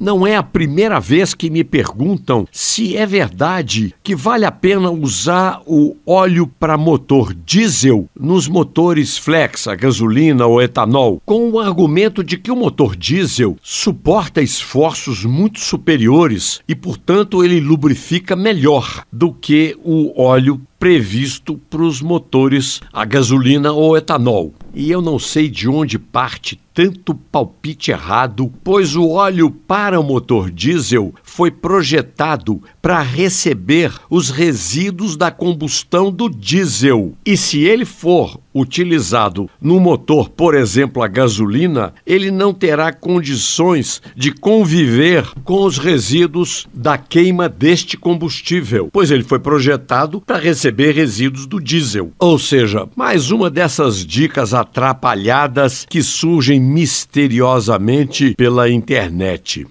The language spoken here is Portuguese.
Não é a primeira vez que me perguntam se é verdade que vale a pena usar o óleo para motor diesel nos motores flex, a gasolina ou etanol, com o argumento de que o motor diesel suporta esforços muito superiores e, portanto, ele lubrifica melhor do que o óleo previsto para os motores a gasolina ou etanol e eu não sei de onde parte tanto palpite errado, pois o óleo para o motor diesel foi projetado para receber os resíduos da combustão do diesel. E se ele for utilizado no motor, por exemplo, a gasolina, ele não terá condições de conviver com os resíduos da queima deste combustível, pois ele foi projetado para receber resíduos do diesel. Ou seja, mais uma dessas dicas atrapalhadas que surgem misteriosamente pela internet.